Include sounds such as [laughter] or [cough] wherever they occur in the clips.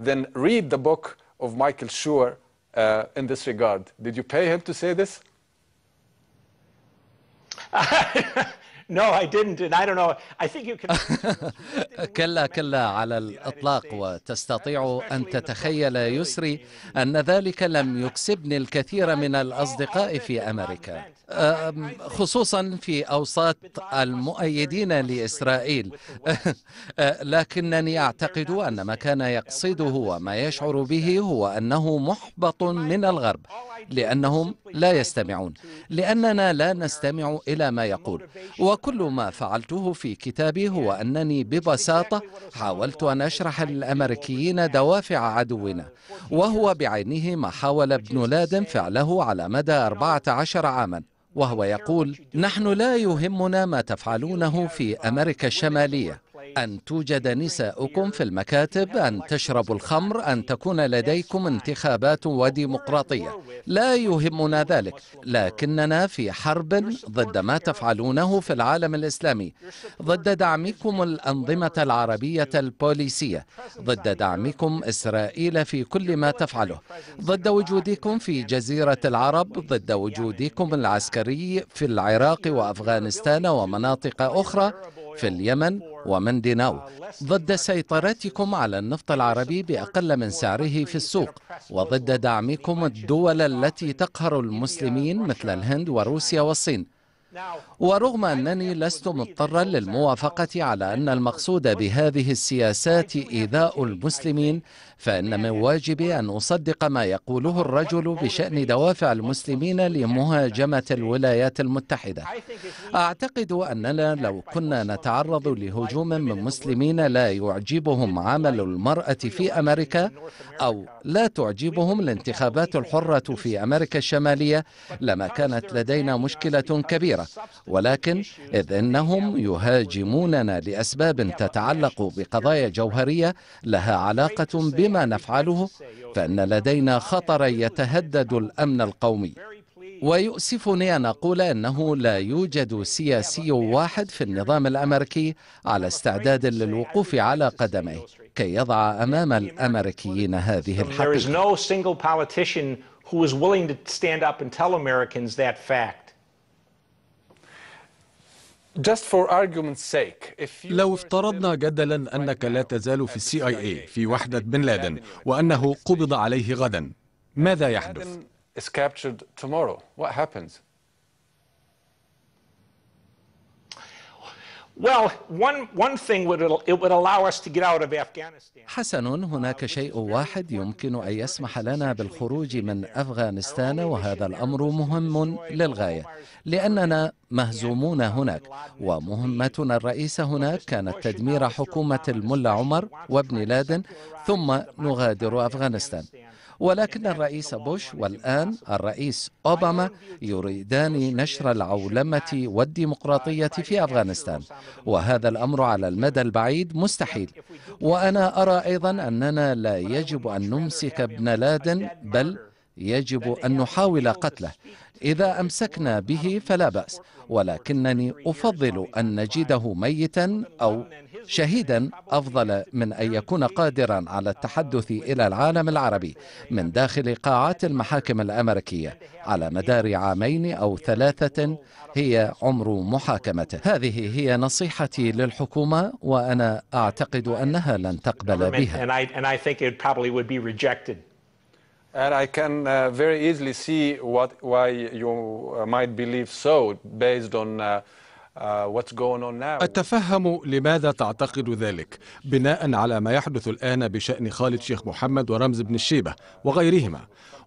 then read the book of Michael Schur uh, in this regard. Did you pay him to say this? no, I didn't, and I don't know. I think you can. كلا كلا على الإطلاق وتستطيع أن تتخيل يسري أن ذلك لم يكسبني الكثير من الأصدقاء في أمريكا خصوصا في أوساط المؤيدين لإسرائيل [laughs] أه، لكنني أعتقد أن ما كان يقصده وما يشعر به هو أنه محبط من الغرب لأنهم لا يستمعون لأننا لا نستمع إلى ما يقول وكل ما فعلته في كتابي هو أنني ببساطة حاولت أن أشرح للأمريكيين دوافع عدونا وهو بعينه ما حاول ابن لادن فعله على مدى 14 عاما وهو يقول نحن لا يهمنا ما تفعلونه في أمريكا الشمالية أن توجد نساؤكم في المكاتب أن تشربوا الخمر أن تكون لديكم انتخابات وديمقراطية لا يهمنا ذلك لكننا في حرب ضد ما تفعلونه في العالم الإسلامي ضد دعمكم الأنظمة العربية البوليسية ضد دعمكم إسرائيل في كل ما تفعله ضد وجودكم في جزيرة العرب ضد وجودكم العسكري في العراق وأفغانستان ومناطق أخرى في اليمن ومنديناو ضد سيطرتكم على النفط العربي بأقل من سعره في السوق وضد دعمكم الدول التي تقهر المسلمين مثل الهند وروسيا والصين ورغم أنني لست مضطرا للموافقة على أن المقصود بهذه السياسات إيذاء المسلمين فإن من واجبي أن أصدق ما يقوله الرجل بشأن دوافع المسلمين لمهاجمة الولايات المتحدة أعتقد أننا لو كنا نتعرض لهجوم من مسلمين لا يعجبهم عمل المرأة في أمريكا أو لا تعجبهم الانتخابات الحرة في أمريكا الشمالية لما كانت لدينا مشكلة كبيرة كثيرة ولكن إذ إنهم يهاجموننا لأسباب تتعلق بقضايا جوهرية لها علاقة بما نفعله فإن لدينا خطرا يتهدد الأمن القومي ويؤسفني أن أقول أنه لا يوجد سياسي واحد في النظام الأمريكي على استعداد للوقوف على قدميه كي يضع أمام الأمريكيين هذه الحقيقة. لو افترضنا جدلا أنك لا تزال في السي آي اي في وحدة بن لادن وأنه قبض عليه غدا ماذا يحدث؟ حسن هناك uh, شيء واحد يمكن أن يسمح لنا بالخروج من أفغانستان وهذا الأمر مهم للغاية لأننا مهزومون هناك ومهمتنا الرئيسة هناك كانت تدمير حكومة الملا عمر وابن لادن ثم نغادر أفغانستان ولكن الرئيس بوش والآن الرئيس أوباما يريدان نشر العولمة والديمقراطية في أفغانستان وهذا الأمر على المدى البعيد مستحيل وأنا أرى أيضا أننا لا يجب أن نمسك ابن لادن بل يجب أن نحاول قتله إذا أمسكنا به فلا بأس ولكنني أفضل أن نجده ميتا أو شهيدا أفضل من أن يكون قادرا على التحدث إلى العالم العربي من داخل قاعات المحاكم الأمريكية على مدار عامين أو ثلاثة هي عمر محاكمته هذه هي نصيحتي للحكومة وأنا أعتقد أنها لن تقبل بها And I can uh, very easily see what, why you uh, might believe so based on uh, uh أتفهم لماذا تعتقد ذلك بناء على ما يحدث الآن بشأن خالد شيخ محمد ورمز بن الشيبة وغيرهما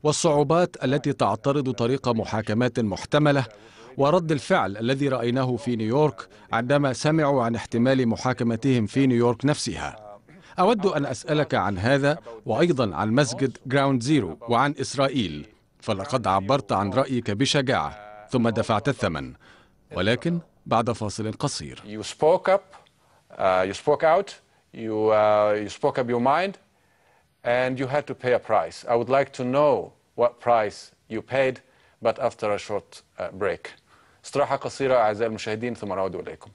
والصعوبات التي تعترض طريق محاكمات محتملة ورد الفعل الذي رأيناه في نيويورك عندما سمعوا عن احتمال محاكمتهم في نيويورك نفسها أود أن أسألك عن هذا وأيضا عن مسجد جراوند زيرو وعن إسرائيل فلقد عبرت عن رأيك بشجاعة ثم دفعت الثمن ولكن بعد فاصل قصير you spoke up, uh, you spoke out, uh, you, spoke up your mind and you had to pay a price. I would like to know what price you paid but after a short uh, break. استراحة قصيرة أعزائي المشاهدين ثم نعود إليكم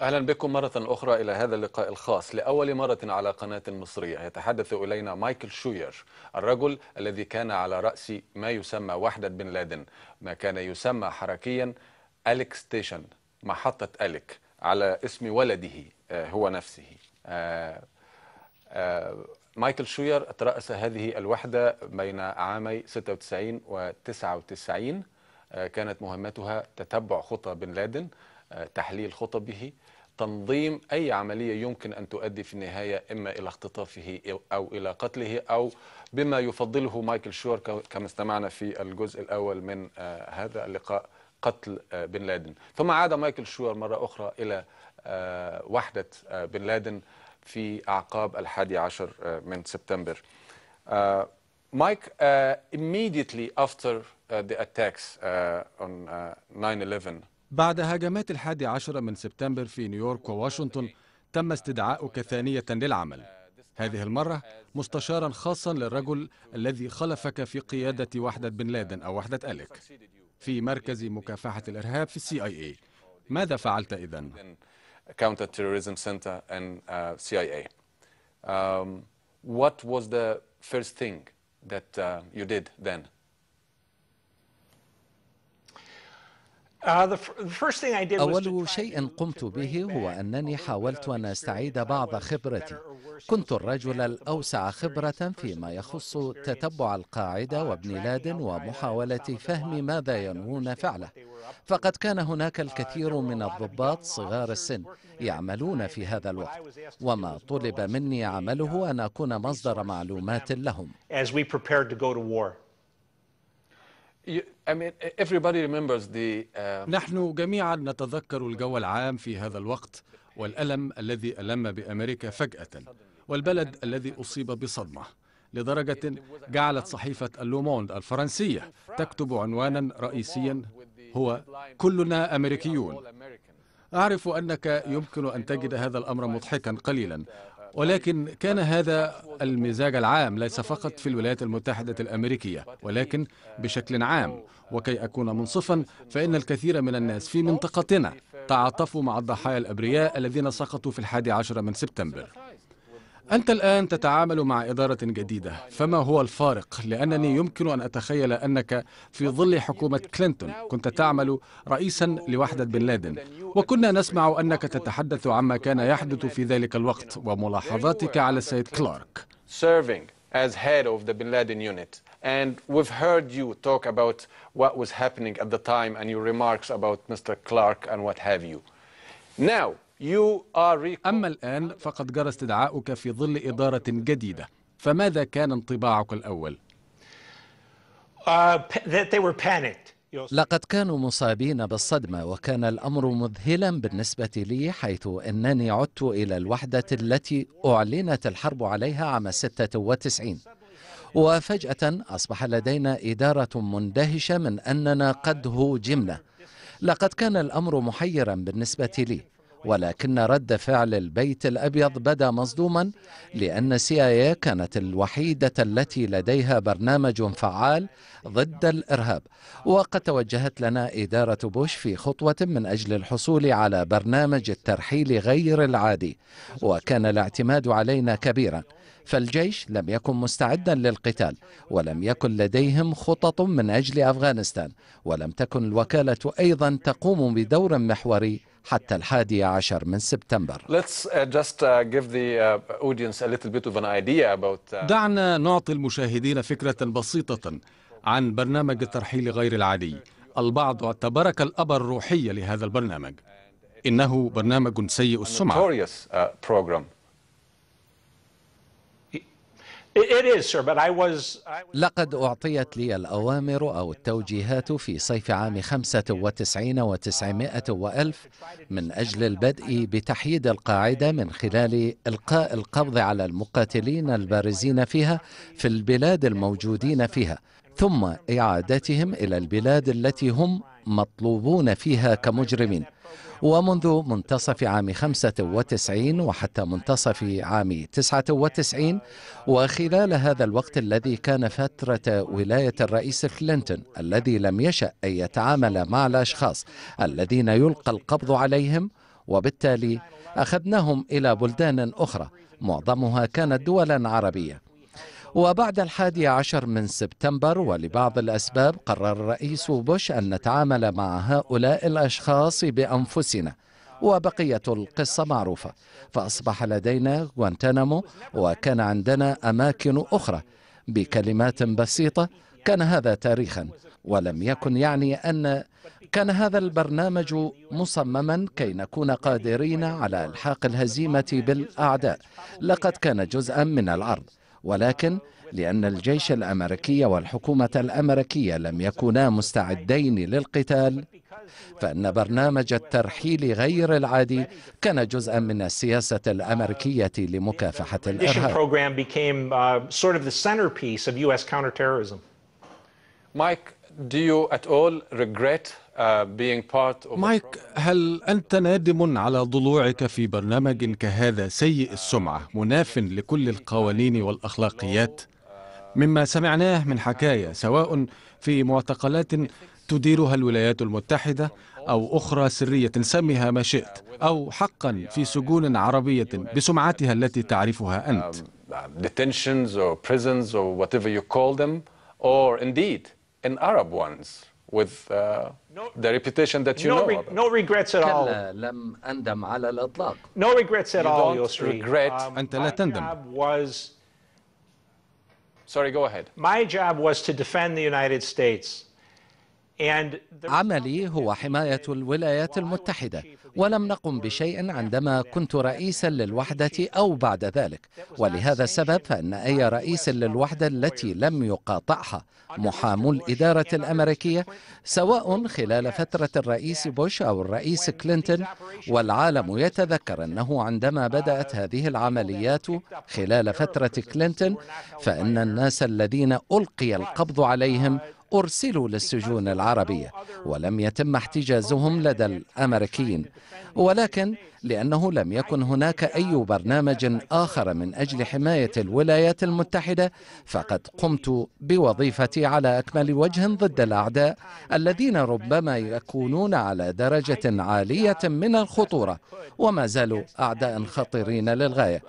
أهلا بكم مرة أخرى إلى هذا اللقاء الخاص لأول مرة على قناة مصرية يتحدث إلينا مايكل شوير الرجل الذي كان على رأس ما يسمى وحدة بن لادن ما كان يسمى حركيا أليك ستيشن محطة أليك على اسم ولده آه، هو نفسه آه، آه، مايكل شوير ترأس هذه الوحدة بين عامي 96 و 99 كانت مهمتها تتبع خطى بن لادن تحليل خطبه تنظيم أي عملية يمكن أن تؤدي في النهاية إما إلى اختطافه أو إلى قتله أو بما يفضله مايكل شور كما استمعنا في الجزء الأول من آه، هذا اللقاء قتل آه، بن لادن ثم عاد مايكل شور مرة أخرى إلى آه، وحدة بن لادن في أعقاب الحادي عشر من سبتمبر uh, immediately after the attacks on 9-11, بعد هجمات الحادي عشر من سبتمبر في نيويورك وواشنطن تم استدعاؤك ثانية للعمل هذه المرة مستشارا خاصا للرجل الذي خلفك في قيادة وحدة بن لادن أو وحدة أليك في مركز مكافحة الإرهاب في السي آي إي ماذا فعلت إذا؟ Center and uh, CIA. Um, what was the first thing that uh, you did then? Uh, أول شيء قمت به هو أنني حاولت أن أستعيد بعض خبرتي كنت الرجل الأوسع خبرة فيما يخص تتبع القاعدة وابن لادن ومحاولة فهم ماذا ينوون فعله فقد كان هناك uh, الكثير من الضباط صغار السن يعملون في هذا الوقت وما طلب مني عمله uh, أن أكون مصدر معلومات لهم Uh, نحن جميعا نتذكر الجو العام في هذا الوقت والألم الذي ألم بأمريكا فجأة والبلد الذي أصيب بصدمة لدرجة جعلت صحيفة اللوموند الفرنسية تكتب عنوانا رئيسيا هو كلنا أمريكيون أعرف أنك يمكن أن تجد هذا الأمر مضحكا قليلا ولكن كان هذا المزاج العام ليس فقط في الولايات المتحدة الأمريكية ولكن بشكل عام وكي أكون منصفا فإن الكثير من الناس في منطقتنا تعاطفوا مع الضحايا الأبرياء الذين سقطوا في الحادي عشر من سبتمبر أنت الآن تتعامل مع إدارة جديدة فما هو الفارق؟ لأنني يمكن أن أتخيل أنك في ظل حكومة كلينتون كنت تعمل رئيسا لوحدة بن لادن وكنا نسمع أنك تتحدث عما كان يحدث في ذلك الوقت وملاحظاتك على السيد كلارك as head of the Bin Laden unit. And we've heard you talk about what was happening at the time and your remarks about Mr. Clark and what have you. Now, أما الآن فقد جرى استدعاؤك في ظل إدارة جديدة فماذا كان انطباعك الأول؟ uh, لقد كانوا مصابين بالصدمة وكان الأمر مذهلا بالنسبة لي حيث أنني عدت إلى الوحدة التي أعلنت الحرب عليها عام 96 وفجأة أصبح لدينا إدارة مندهشة من أننا قد هوجمنا لقد كان الأمر محيرا بالنسبة لي ولكن رد فعل البيت الأبيض بدا مصدوما لأن سي إيه كانت الوحيدة التي لديها برنامج فعال ضد الإرهاب وقد توجهت لنا إدارة بوش في خطوة من أجل الحصول على برنامج الترحيل غير العادي وكان الاعتماد علينا كبيرا فالجيش لم يكن مستعدا للقتال ولم يكن لديهم خطط من أجل أفغانستان ولم تكن الوكالة أيضا تقوم بدور محوري حتى الحادي عشر من سبتمبر uh, uh, uh, دعنا نعطي المشاهدين فكرة بسيطة عن برنامج الترحيل غير العادي البعض اعتبرك الأب الروحي لهذا البرنامج إنه برنامج سيء السمعة لقد أعطيت لي الأوامر أو التوجيهات في صيف عام 95 وتسعمائة وألف من أجل البدء بتحييد القاعدة من خلال إلقاء القبض على المقاتلين البارزين فيها في البلاد الموجودين فيها ثم اعادتهم الى البلاد التي هم مطلوبون فيها كمجرمين ومنذ منتصف عام 95 وحتى منتصف عام 99 وخلال هذا الوقت الذي كان فترة ولاية الرئيس كلينتون الذي لم يشأ أن يتعامل مع الأشخاص الذين يلقى القبض عليهم وبالتالي أخذناهم إلى بلدان أخرى معظمها كانت دولا عربية وبعد الحادي عشر من سبتمبر ولبعض الأسباب قرر الرئيس بوش أن نتعامل مع هؤلاء الأشخاص بأنفسنا وبقية القصة معروفة فأصبح لدينا غوانتانامو وكان عندنا أماكن أخرى بكلمات بسيطة كان هذا تاريخا ولم يكن يعني أن كان هذا البرنامج مصمما كي نكون قادرين على الحاق الهزيمه بالاعداء لقد كان جزءا من العرض ولكن لأن الجيش الأمريكي والحكومة الأمريكية لم يكونا مستعدين للقتال فإن برنامج الترحيل غير العادي كان جزءا من السياسة الأمريكية لمكافحة الإرهاب. مايك uh, do you at all regret مايك uh, هل أنت نادم على ضلوعك في برنامج كهذا سيء السمعة مناف لكل القوانين والأخلاقيات؟ مما سمعناه من حكاية سواء في معتقلات تديرها الولايات المتحدة أو أخرى سرية سمها ما شئت أو حقا في سجون عربية بسمعتها التي تعرفها أنت um, uh, detentions or prisons or whatever you call them or indeed in Arab ones with uh, no, the reputation that you no know. Re about. No regrets at all. No regrets at you all, Yosri. Regret. Um, My job was. Sorry, go ahead. My job was to defend the United States. عملي هو حماية الولايات المتحدة ولم نقم بشيء عندما كنت رئيسا للوحدة أو بعد ذلك ولهذا السبب فإن أي رئيس للوحدة التي لم يقاطعها محامو الإدارة الأمريكية سواء خلال فترة الرئيس بوش أو الرئيس كلينتون والعالم يتذكر أنه عندما بدأت هذه العمليات خلال فترة كلينتون فإن الناس الذين ألقي القبض عليهم أرسلوا للسجون العربية ولم يتم احتجازهم لدى الأمريكيين ولكن لأنه لم يكن هناك أي برنامج آخر من أجل حماية الولايات المتحدة فقد قمت بوظيفتي على أكمل وجه ضد الأعداء الذين ربما يكونون على درجة عالية من الخطورة وما زالوا أعداء خطيرين للغاية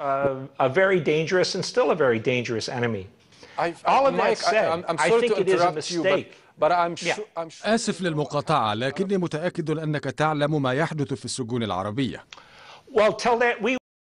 I've, all of that Mike, said, I, I'm, I'm sorry I think to it is a mistake. You, but... آسف للمقاطعة لكني متأكد أنك تعلم ما يحدث في السجون العربية.